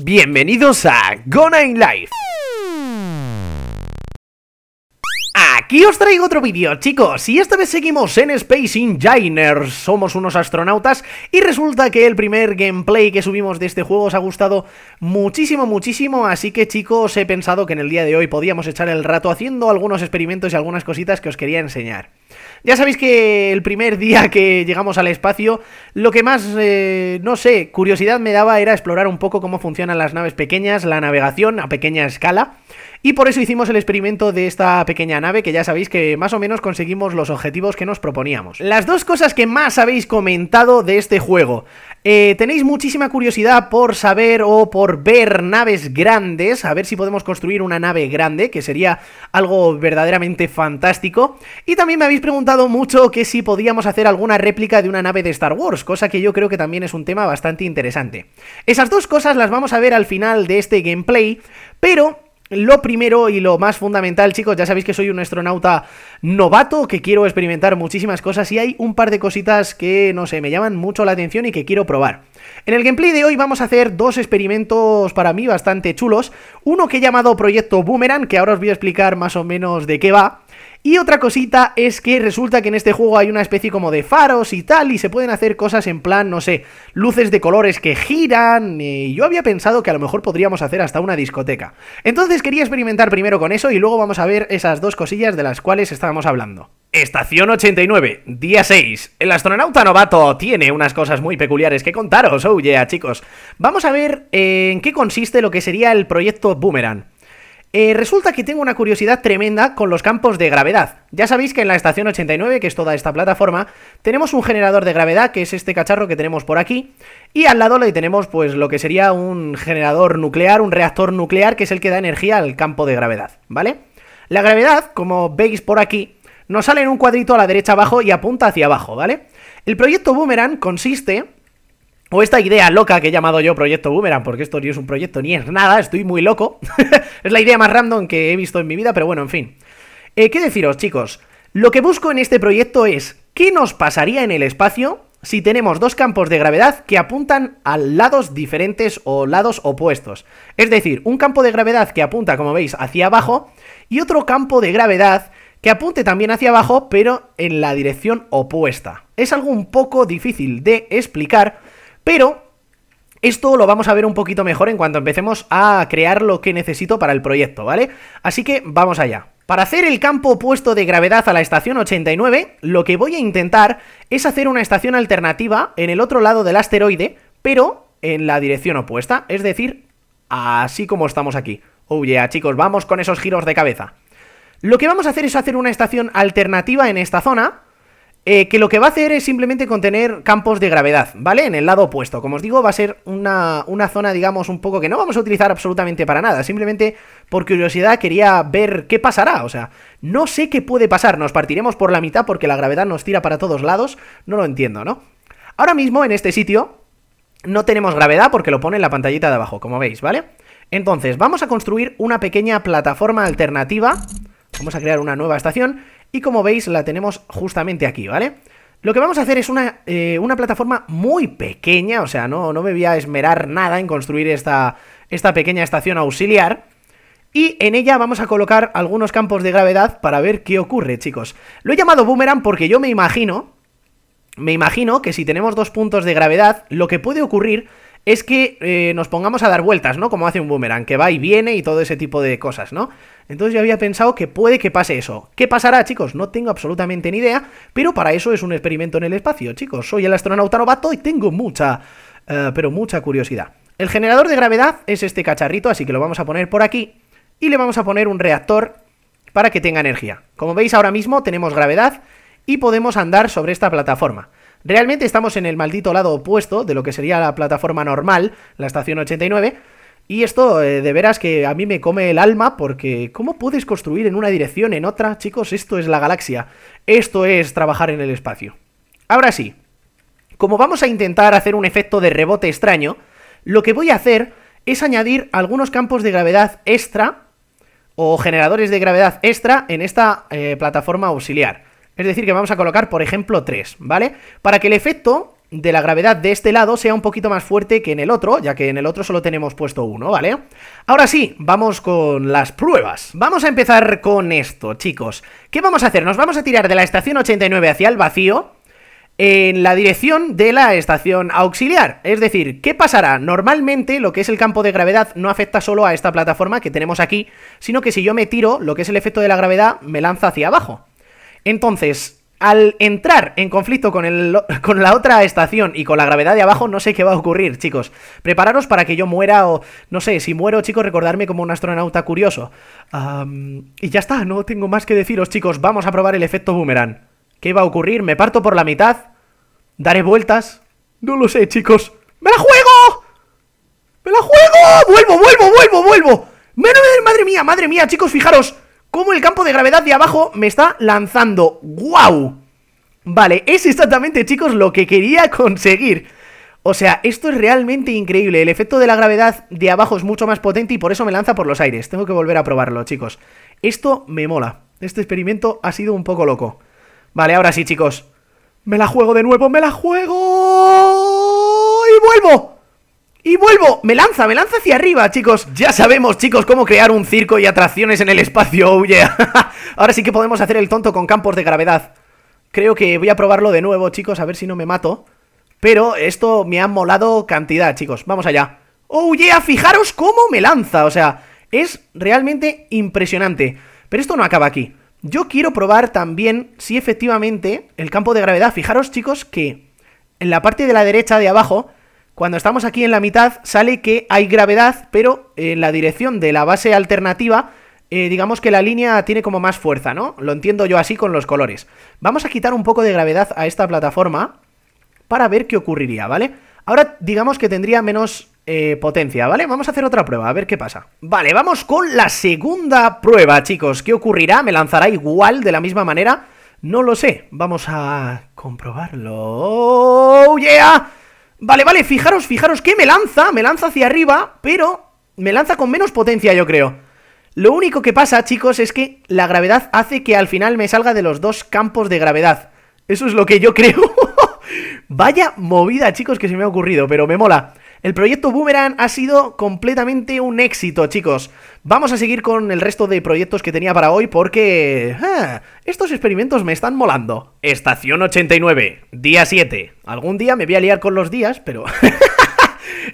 Bienvenidos a Gona in Life. Aquí os traigo otro vídeo, chicos, y esta vez seguimos en Space Engineers. Somos unos astronautas y resulta que el primer gameplay que subimos de este juego os ha gustado muchísimo, muchísimo, así que chicos, he pensado que en el día de hoy podíamos echar el rato haciendo algunos experimentos y algunas cositas que os quería enseñar. Ya sabéis que el primer día que llegamos al espacio, lo que más, eh, no sé, curiosidad me daba era explorar un poco cómo funcionan las naves pequeñas, la navegación a pequeña escala... Y por eso hicimos el experimento de esta pequeña nave, que ya sabéis que más o menos conseguimos los objetivos que nos proponíamos. Las dos cosas que más habéis comentado de este juego. Eh, tenéis muchísima curiosidad por saber o por ver naves grandes, a ver si podemos construir una nave grande, que sería algo verdaderamente fantástico. Y también me habéis preguntado mucho que si podíamos hacer alguna réplica de una nave de Star Wars, cosa que yo creo que también es un tema bastante interesante. Esas dos cosas las vamos a ver al final de este gameplay, pero lo primero y lo más fundamental, chicos, ya sabéis que soy un astronauta novato, que quiero experimentar muchísimas cosas y hay un par de cositas que, no sé, me llaman mucho la atención y que quiero probar. En el gameplay de hoy vamos a hacer dos experimentos para mí bastante chulos. Uno que he llamado Proyecto Boomerang, que ahora os voy a explicar más o menos de qué va. Y otra cosita es que resulta que en este juego hay una especie como de faros y tal, y se pueden hacer cosas en plan, no sé, luces de colores que giran, y yo había pensado que a lo mejor podríamos hacer hasta una discoteca. Entonces quería experimentar primero con eso y luego vamos a ver esas dos cosillas de las cuales estábamos hablando. Estación 89, día 6. El astronauta novato tiene unas cosas muy peculiares que contaros, oh yeah, chicos. Vamos a ver en qué consiste lo que sería el proyecto Boomerang. Eh, resulta que tengo una curiosidad tremenda con los campos de gravedad. Ya sabéis que en la estación 89, que es toda esta plataforma, tenemos un generador de gravedad, que es este cacharro que tenemos por aquí, y al lado le tenemos pues lo que sería un generador nuclear, un reactor nuclear, que es el que da energía al campo de gravedad, ¿vale? La gravedad, como veis por aquí, nos sale en un cuadrito a la derecha abajo y apunta hacia abajo, ¿vale? El proyecto Boomerang consiste o esta idea loca que he llamado yo Proyecto Boomerang, porque esto ni es un proyecto ni es nada, estoy muy loco. es la idea más random que he visto en mi vida, pero bueno, en fin. Eh, ¿Qué deciros, chicos? Lo que busco en este proyecto es qué nos pasaría en el espacio si tenemos dos campos de gravedad que apuntan a lados diferentes o lados opuestos. Es decir, un campo de gravedad que apunta, como veis, hacia abajo y otro campo de gravedad que apunte también hacia abajo, pero en la dirección opuesta. Es algo un poco difícil de explicar pero esto lo vamos a ver un poquito mejor en cuanto empecemos a crear lo que necesito para el proyecto, ¿vale? Así que vamos allá. Para hacer el campo opuesto de gravedad a la estación 89, lo que voy a intentar es hacer una estación alternativa en el otro lado del asteroide, pero en la dirección opuesta, es decir, así como estamos aquí. Oye, oh chicos, vamos con esos giros de cabeza. Lo que vamos a hacer es hacer una estación alternativa en esta zona, eh, que lo que va a hacer es simplemente contener campos de gravedad, ¿vale? En el lado opuesto. Como os digo, va a ser una, una zona, digamos, un poco que no vamos a utilizar absolutamente para nada. Simplemente, por curiosidad, quería ver qué pasará. O sea, no sé qué puede pasar. Nos partiremos por la mitad porque la gravedad nos tira para todos lados. No lo entiendo, ¿no? Ahora mismo, en este sitio, no tenemos gravedad porque lo pone en la pantallita de abajo, como veis, ¿vale? Entonces, vamos a construir una pequeña plataforma alternativa. Vamos a crear una nueva estación y como veis la tenemos justamente aquí, ¿vale? Lo que vamos a hacer es una, eh, una plataforma muy pequeña, o sea, no, no me voy a esmerar nada en construir esta, esta pequeña estación auxiliar, y en ella vamos a colocar algunos campos de gravedad para ver qué ocurre, chicos. Lo he llamado boomerang porque yo me imagino, me imagino que si tenemos dos puntos de gravedad, lo que puede ocurrir es que eh, nos pongamos a dar vueltas, ¿no? Como hace un boomerang, que va y viene y todo ese tipo de cosas, ¿no? Entonces yo había pensado que puede que pase eso. ¿Qué pasará, chicos? No tengo absolutamente ni idea, pero para eso es un experimento en el espacio, chicos. Soy el astronauta novato y tengo mucha, eh, pero mucha curiosidad. El generador de gravedad es este cacharrito, así que lo vamos a poner por aquí y le vamos a poner un reactor para que tenga energía. Como veis ahora mismo tenemos gravedad y podemos andar sobre esta plataforma. Realmente estamos en el maldito lado opuesto de lo que sería la plataforma normal, la estación 89, y esto, eh, de veras que a mí me come el alma porque ¿cómo puedes construir en una dirección, en otra? Chicos, esto es la galaxia. Esto es trabajar en el espacio. Ahora sí, como vamos a intentar hacer un efecto de rebote extraño, lo que voy a hacer es añadir algunos campos de gravedad extra o generadores de gravedad extra en esta eh, plataforma auxiliar. Es decir, que vamos a colocar, por ejemplo, tres, ¿vale? Para que el efecto de la gravedad de este lado sea un poquito más fuerte que en el otro, ya que en el otro solo tenemos puesto uno, ¿vale? Ahora sí, vamos con las pruebas. Vamos a empezar con esto, chicos. ¿Qué vamos a hacer? Nos vamos a tirar de la estación 89 hacia el vacío en la dirección de la estación auxiliar. Es decir, ¿qué pasará? Normalmente lo que es el campo de gravedad no afecta solo a esta plataforma que tenemos aquí, sino que si yo me tiro, lo que es el efecto de la gravedad me lanza hacia abajo. Entonces, al entrar en conflicto con, la otra estación y con la gravedad de abajo, no sé qué va a ocurrir, chicos. Prepararos para que yo muera o, no sé, si muero, chicos, recordarme como un astronauta curioso. y ya está, no tengo más que deciros, chicos. Vamos a probar el efecto boomerang. ¿Qué va a ocurrir? ¿Me parto por la mitad? ¿Daré vueltas? No lo sé, chicos. ¡Me la juego! ¡Me la juego! ¡Vuelvo, vuelvo, vuelvo, vuelvo! ¡Madre mía, madre mía, chicos, fijaros! cómo el campo de gravedad de abajo me está lanzando. ¡Guau! Vale, es exactamente, chicos, lo que quería conseguir. O sea, esto es realmente increíble. El efecto de la gravedad de abajo es mucho más potente y por eso me lanza por los aires. Tengo que volver a probarlo, chicos. Esto me mola. Este experimento ha sido un poco loco. Vale, ahora sí, chicos. ¡Me la juego de nuevo! ¡Me la juego! ¡Y vuelvo! Y vuelvo, me lanza, me lanza hacia arriba, chicos. Ya sabemos, chicos, cómo crear un circo y atracciones en el espacio, oh yeah. Ahora sí que podemos hacer el tonto con campos de gravedad. Creo que voy a probarlo de nuevo, chicos, a ver si no me mato. Pero esto me ha molado cantidad, chicos. Vamos allá. Oh yeah, fijaros cómo me lanza, o sea, es realmente impresionante. Pero esto no acaba aquí. Yo quiero probar también si efectivamente el campo de gravedad, fijaros chicos que en la parte de la derecha de abajo cuando estamos aquí en la mitad sale que hay gravedad, pero en eh, la dirección de la base alternativa, eh, digamos que la línea tiene como más fuerza, ¿no? Lo entiendo yo así con los colores. Vamos a quitar un poco de gravedad a esta plataforma para ver qué ocurriría, ¿vale? Ahora digamos que tendría menos eh, potencia, ¿vale? Vamos a hacer otra prueba, a ver qué pasa. Vale, vamos con la segunda prueba, chicos. ¿Qué ocurrirá? ¿Me lanzará igual, de la misma manera? No lo sé. Vamos a comprobarlo. ¡Oh, yeah! Vale, vale, fijaros, fijaros que me lanza, me lanza hacia arriba, pero me lanza con menos potencia, yo creo. Lo único que pasa, chicos, es que la gravedad hace que al final me salga de los dos campos de gravedad. Eso es lo que yo creo. Vaya movida, chicos, que se me ha ocurrido, pero me mola. El proyecto Boomerang ha sido completamente un éxito, chicos. Vamos a seguir con el resto de proyectos que tenía para hoy porque... Ah, estos experimentos me están molando. Estación 89, día 7. Algún día me voy a liar con los días, pero...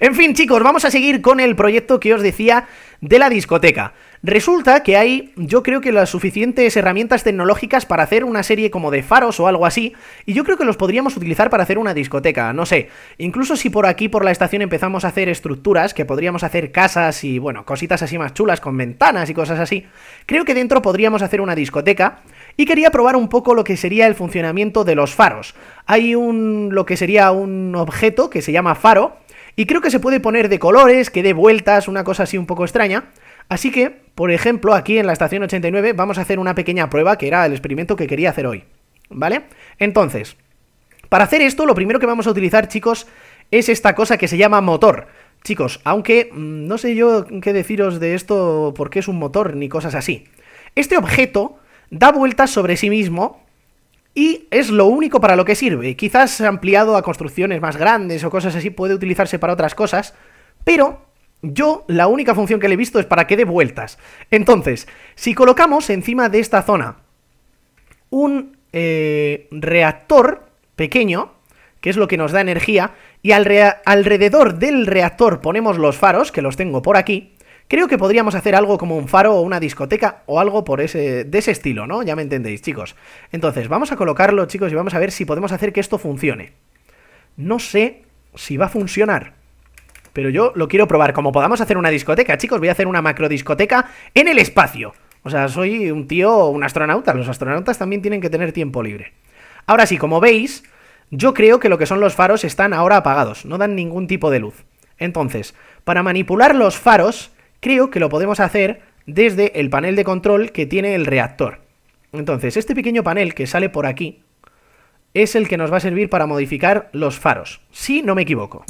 En fin, chicos, vamos a seguir con el proyecto que os decía de la discoteca. Resulta que hay, yo creo que las suficientes herramientas tecnológicas para hacer una serie como de faros o algo así, y yo creo que los podríamos utilizar para hacer una discoteca, no sé. Incluso si por aquí, por la estación, empezamos a hacer estructuras, que podríamos hacer casas y, bueno, cositas así más chulas, con ventanas y cosas así, creo que dentro podríamos hacer una discoteca, y quería probar un poco lo que sería el funcionamiento de los faros. Hay un, lo que sería un objeto que se llama faro, y creo que se puede poner de colores, que dé vueltas, una cosa así un poco extraña. Así que, por ejemplo, aquí en la estación 89 vamos a hacer una pequeña prueba, que era el experimento que quería hacer hoy. ¿Vale? Entonces, para hacer esto, lo primero que vamos a utilizar, chicos, es esta cosa que se llama motor. Chicos, aunque mm, no sé yo qué deciros de esto, porque es un motor ni cosas así. Este objeto da vueltas sobre sí mismo y es lo único para lo que sirve. Quizás ampliado a construcciones más grandes o cosas así puede utilizarse para otras cosas, pero yo la única función que le he visto es para que dé vueltas. Entonces, si colocamos encima de esta zona un eh, reactor pequeño, que es lo que nos da energía, y alrededor del reactor ponemos los faros, que los tengo por aquí, Creo que podríamos hacer algo como un faro o una discoteca o algo por ese, de ese estilo, ¿no? Ya me entendéis, chicos. Entonces, vamos a colocarlo, chicos, y vamos a ver si podemos hacer que esto funcione. No sé si va a funcionar, pero yo lo quiero probar. Como podamos hacer una discoteca, chicos, voy a hacer una macro discoteca en el espacio. O sea, soy un tío, un astronauta. Los astronautas también tienen que tener tiempo libre. Ahora sí, como veis, yo creo que lo que son los faros están ahora apagados. No dan ningún tipo de luz. Entonces, para manipular los faros creo que lo podemos hacer desde el panel de control que tiene el reactor. Entonces, este pequeño panel que sale por aquí es el que nos va a servir para modificar los faros, si no me equivoco.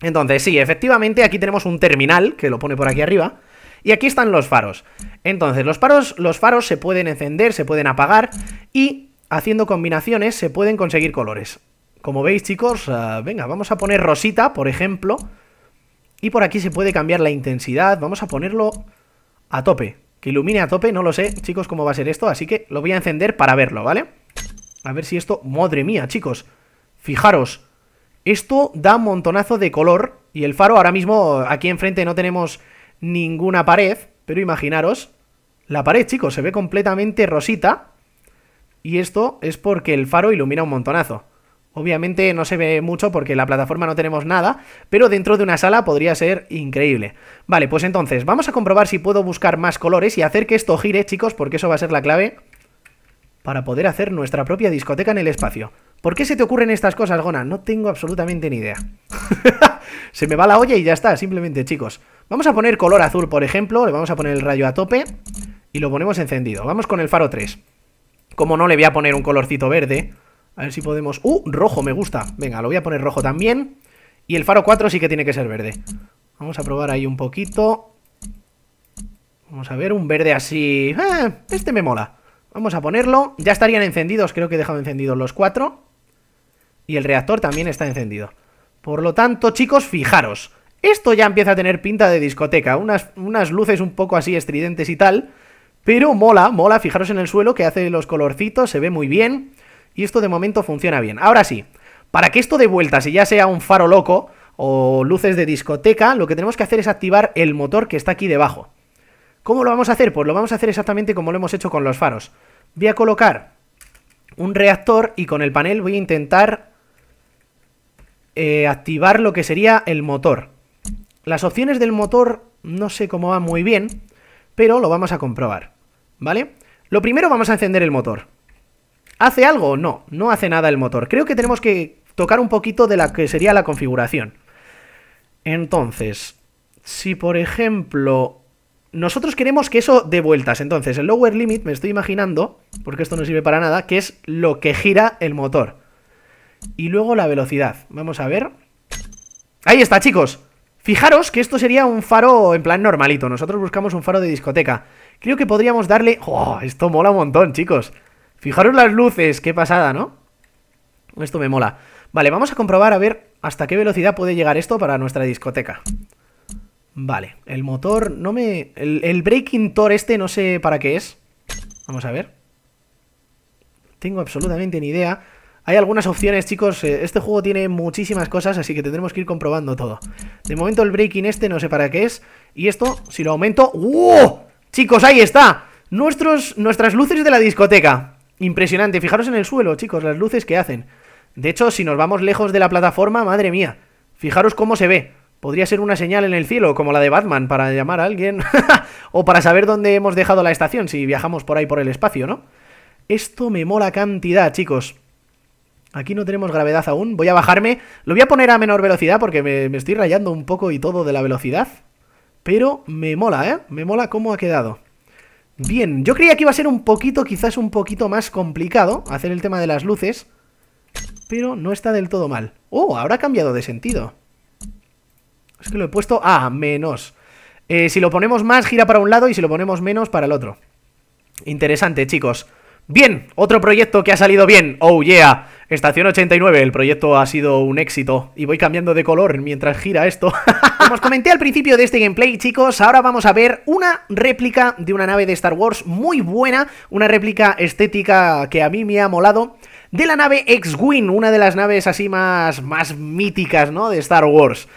Entonces, sí, efectivamente aquí tenemos un terminal, que lo pone por aquí arriba, y aquí están los faros. Entonces, los faros, los faros se pueden encender, se pueden apagar, y haciendo combinaciones se pueden conseguir colores. Como veis, chicos, ah, venga, vamos a poner rosita, por ejemplo, y por aquí se puede cambiar la intensidad. Vamos a ponerlo a tope. Que ilumine a tope, no lo sé, chicos, cómo va a ser esto. Así que lo voy a encender para verlo, ¿vale? A ver si esto... ¡Madre mía, chicos! Fijaros. Esto da un montonazo de color. Y el faro ahora mismo aquí enfrente no tenemos ninguna pared. Pero imaginaros. La pared, chicos, se ve completamente rosita. Y esto es porque el faro ilumina un montonazo. Obviamente no se ve mucho porque en la plataforma no tenemos nada, pero dentro de una sala podría ser increíble. Vale, pues entonces, vamos a comprobar si puedo buscar más colores y hacer que esto gire, chicos, porque eso va a ser la clave para poder hacer nuestra propia discoteca en el espacio. ¿Por qué se te ocurren estas cosas, Gona? No tengo absolutamente ni idea. se me va la olla y ya está, simplemente, chicos. Vamos a poner color azul, por ejemplo, le vamos a poner el rayo a tope y lo ponemos encendido. Vamos con el faro 3. Como no le voy a poner un colorcito verde... A ver si podemos... ¡Uh! Rojo, me gusta. Venga, lo voy a poner rojo también. Y el faro 4 sí que tiene que ser verde. Vamos a probar ahí un poquito. Vamos a ver, un verde así... Ah, este me mola. Vamos a ponerlo. Ya estarían encendidos, creo que he dejado encendidos los cuatro. Y el reactor también está encendido. Por lo tanto, chicos, fijaros. Esto ya empieza a tener pinta de discoteca. Unas, unas luces un poco así estridentes y tal. Pero mola, mola. Fijaros en el suelo que hace los colorcitos, se ve muy bien. Y esto de momento funciona bien. Ahora sí, para que esto de vuelta, si ya sea un faro loco o luces de discoteca, lo que tenemos que hacer es activar el motor que está aquí debajo. ¿Cómo lo vamos a hacer? Pues lo vamos a hacer exactamente como lo hemos hecho con los faros. Voy a colocar un reactor y con el panel voy a intentar eh, activar lo que sería el motor. Las opciones del motor no sé cómo van muy bien, pero lo vamos a comprobar, ¿vale? Lo primero vamos a encender el motor. ¿Hace algo? No, no hace nada el motor. Creo que tenemos que tocar un poquito de la que sería la configuración. Entonces, si por ejemplo nosotros queremos que eso de vueltas. Entonces, el lower limit, me estoy imaginando, porque esto no sirve para nada, que es lo que gira el motor. Y luego la velocidad. Vamos a ver. Ahí está, chicos. Fijaros que esto sería un faro en plan normalito. Nosotros buscamos un faro de discoteca. Creo que podríamos darle... ¡Oh! Esto mola un montón, chicos. Fijaros las luces, qué pasada, ¿no? Esto me mola. Vale, vamos a comprobar a ver hasta qué velocidad puede llegar esto para nuestra discoteca. Vale, el motor no me... El, Breaking Tor este no sé para qué es. Vamos a ver. Tengo absolutamente ni idea. Hay algunas opciones, chicos. Eh, este juego tiene muchísimas cosas, así que tendremos que ir comprobando todo. De momento el breaking este no sé para qué es. Y esto, si lo aumento... ¡uh! Chicos, ahí está. Nuestros, nuestras luces de la discoteca. Impresionante. Fijaros en el suelo, chicos, las luces que hacen. De hecho, si nos vamos lejos de la plataforma, madre mía. Fijaros cómo se ve. Podría ser una señal en el cielo, como la de Batman, para llamar a alguien. o para saber dónde hemos dejado la estación, si viajamos por ahí por el espacio, ¿no? Esto me mola cantidad, chicos. Aquí no tenemos gravedad aún. Voy a bajarme. Lo voy a poner a menor velocidad porque me, estoy rayando un poco y todo de la velocidad. Pero me mola, ¿eh? Me mola cómo ha quedado. Bien, yo creía que iba a ser un poquito, quizás un poquito más complicado hacer el tema de las luces, pero no está del todo mal. ¡Oh! Ahora ha cambiado de sentido. Es que lo he puesto a menos. Eh, si lo ponemos más, gira para un lado y si lo ponemos menos, para el otro. Interesante, chicos. Bien, otro proyecto que ha salido bien. ¡Oh, yeah! Estación 89, el proyecto ha sido un éxito y voy cambiando de color mientras gira esto. Como os comenté al principio de este gameplay, chicos, ahora vamos a ver una réplica de una nave de Star Wars muy buena, una réplica estética que a mí me ha molado, de la nave X-Wing, una de las naves así más, más míticas, ¿no?, de Star Wars.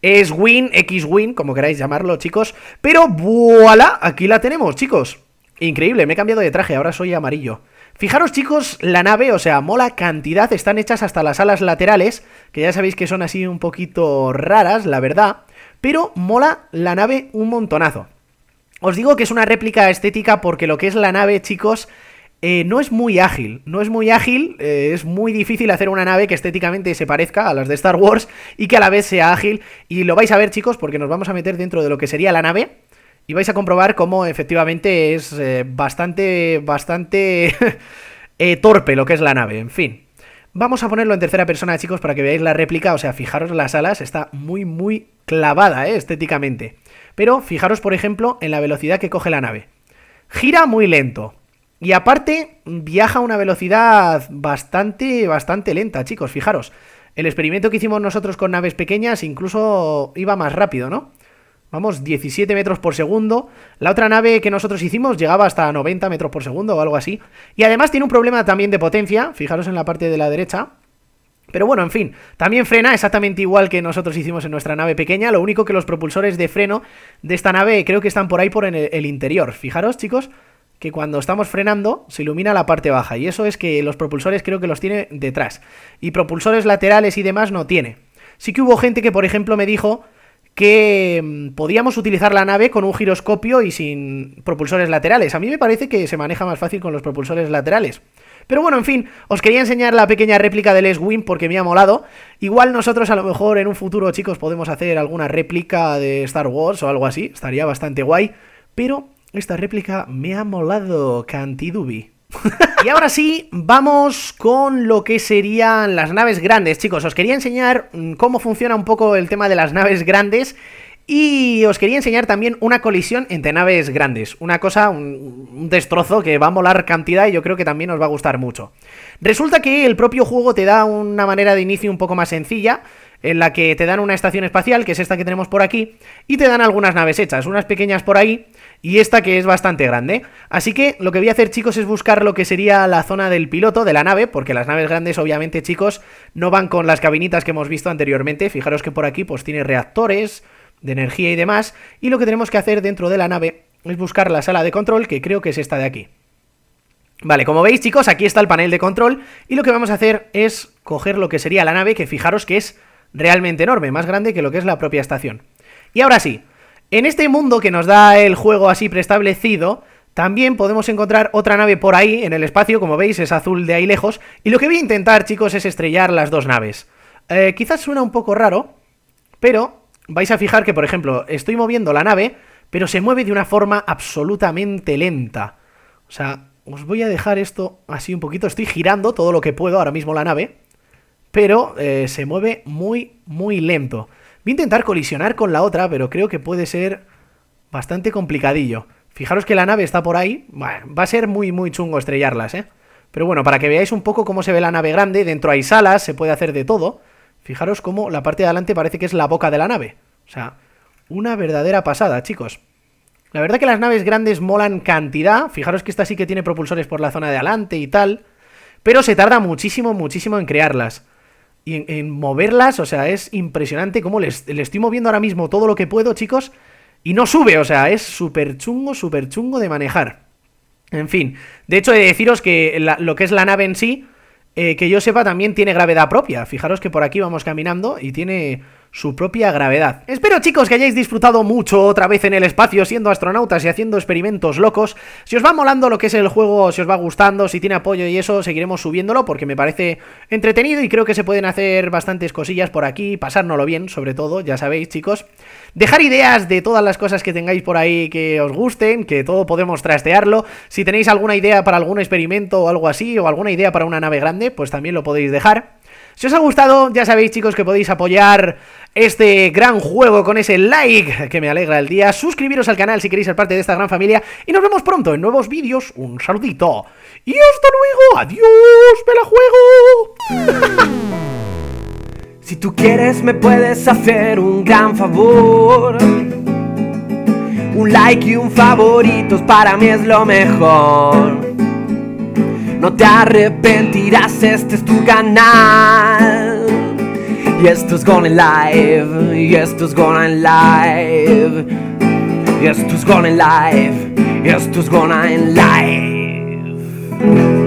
X-Wing, X-Wing, como queráis llamarlo, chicos, pero voilà, aquí la tenemos, chicos. Increíble, me he cambiado de traje, ahora soy amarillo. Fijaros chicos, la nave, o sea, mola cantidad, están hechas hasta las alas laterales, que ya sabéis que son así un poquito raras, la verdad, pero mola la nave un montonazo. Os digo que es una réplica estética porque lo que es la nave, chicos, eh, no es muy ágil, no es muy ágil, eh, es muy difícil hacer una nave que estéticamente se parezca a las de Star Wars y que a la vez sea ágil, y lo vais a ver chicos porque nos vamos a meter dentro de lo que sería la nave, y vais a comprobar cómo efectivamente es eh, bastante, bastante eh, torpe lo que es la nave, en fin. Vamos a ponerlo en tercera persona, chicos, para que veáis la réplica. O sea, fijaros las alas, está muy, muy clavada, eh, estéticamente. Pero fijaros, por ejemplo, en la velocidad que coge la nave. Gira muy lento. Y aparte, viaja a una velocidad bastante, bastante lenta, chicos, fijaros. El experimento que hicimos nosotros con naves pequeñas incluso iba más rápido, ¿no? Vamos, 17 metros por segundo. La otra nave que nosotros hicimos llegaba hasta 90 metros por segundo o algo así. Y además tiene un problema también de potencia. Fijaros en la parte de la derecha. Pero bueno, en fin, también frena exactamente igual que nosotros hicimos en nuestra nave pequeña, lo único que los propulsores de freno de esta nave creo que están por ahí por en el interior. Fijaros, chicos, que cuando estamos frenando se ilumina la parte baja y eso es que los propulsores creo que los tiene detrás. Y propulsores laterales y demás no tiene. Sí que hubo gente que, por ejemplo, me dijo que mm, podíamos utilizar la nave con un giroscopio y sin propulsores laterales. A mí me parece que se maneja más fácil con los propulsores laterales. Pero bueno, en fin, os quería enseñar la pequeña réplica del S-Wing porque me ha molado. Igual nosotros a lo mejor en un futuro, chicos, podemos hacer alguna réplica de Star Wars o algo así. Estaría bastante guay. Pero esta réplica me ha molado, Cantidubi. y ahora sí, vamos con lo que serían las naves grandes, chicos. Os quería enseñar mm, cómo funciona un poco el tema de las naves grandes. Y os quería enseñar también una colisión entre naves grandes. Una cosa, un, destrozo que va a molar cantidad y yo creo que también os va a gustar mucho. Resulta que el propio juego te da una manera de inicio un poco más sencilla en la que te dan una estación espacial, que es esta que tenemos por aquí, y te dan algunas naves hechas, unas pequeñas por ahí, y esta que es bastante grande. Así que lo que voy a hacer, chicos, es buscar lo que sería la zona del piloto, de la nave, porque las naves grandes, obviamente, chicos, no van con las cabinitas que hemos visto anteriormente. Fijaros que por aquí, pues, tiene reactores de energía y demás, y lo que tenemos que hacer dentro de la nave es buscar la sala de control, que creo que es esta de aquí. Vale, como veis, chicos, aquí está el panel de control, y lo que vamos a hacer es coger lo que sería la nave, que fijaros que es realmente enorme, más grande que lo que es la propia estación. Y ahora sí, en este mundo que nos da el juego así preestablecido, también podemos encontrar otra nave por ahí, en el espacio, como veis, es azul de ahí lejos, y lo que voy a intentar, chicos, es estrellar las dos naves. Eh, quizás suena un poco raro, pero vais a fijar que, por ejemplo, estoy moviendo la nave, pero se mueve de una forma absolutamente lenta. O sea, os voy a dejar esto así un poquito, estoy girando todo lo que puedo ahora mismo la nave, pero eh, se mueve muy, muy lento. Voy a intentar colisionar con la otra, pero creo que puede ser bastante complicadillo. Fijaros que la nave está por ahí. va a ser muy, muy chungo estrellarlas, ¿eh? Pero bueno, para que veáis un poco cómo se ve la nave grande, dentro hay salas, se puede hacer de todo. Fijaros cómo la parte de adelante parece que es la boca de la nave. O sea, una verdadera pasada, chicos. La verdad que las naves grandes molan cantidad. Fijaros que esta sí que tiene propulsores por la zona de adelante y tal. Pero se tarda muchísimo, muchísimo en crearlas y en, moverlas, o sea, es impresionante cómo le estoy moviendo ahora mismo todo lo que puedo, chicos, y no sube, o sea, es súper chungo, súper chungo de manejar. En fin, de hecho de deciros que lo que es la nave en sí, eh, que yo sepa también tiene gravedad propia. Fijaros que por aquí vamos caminando y tiene su propia gravedad. Espero chicos que hayáis disfrutado mucho otra vez en el espacio siendo astronautas y haciendo experimentos locos. Si os va molando lo que es el juego, si os va gustando, si tiene apoyo y eso, seguiremos subiéndolo porque me parece entretenido y creo que se pueden hacer bastantes cosillas por aquí, pasárnoslo bien sobre todo, ya sabéis chicos. Dejar ideas de todas las cosas que tengáis por ahí que os gusten, que todo podemos trastearlo. Si tenéis alguna idea para algún experimento o algo así, o alguna idea para una nave grande, pues también lo podéis dejar. Si os ha gustado, ya sabéis chicos que podéis apoyar este gran juego con ese like que me alegra el día, suscribiros al canal si queréis ser parte de esta gran familia y nos vemos pronto en nuevos vídeos, un saludito y hasta luego, adiós, me juego. si tú quieres me puedes hacer un gran favor. Un like y un favorito para mí es lo mejor no te arrepentirás, este es tu canal. Y esto es going Live, y esto es going Live, y esto es Gone Live, y esto es going Live.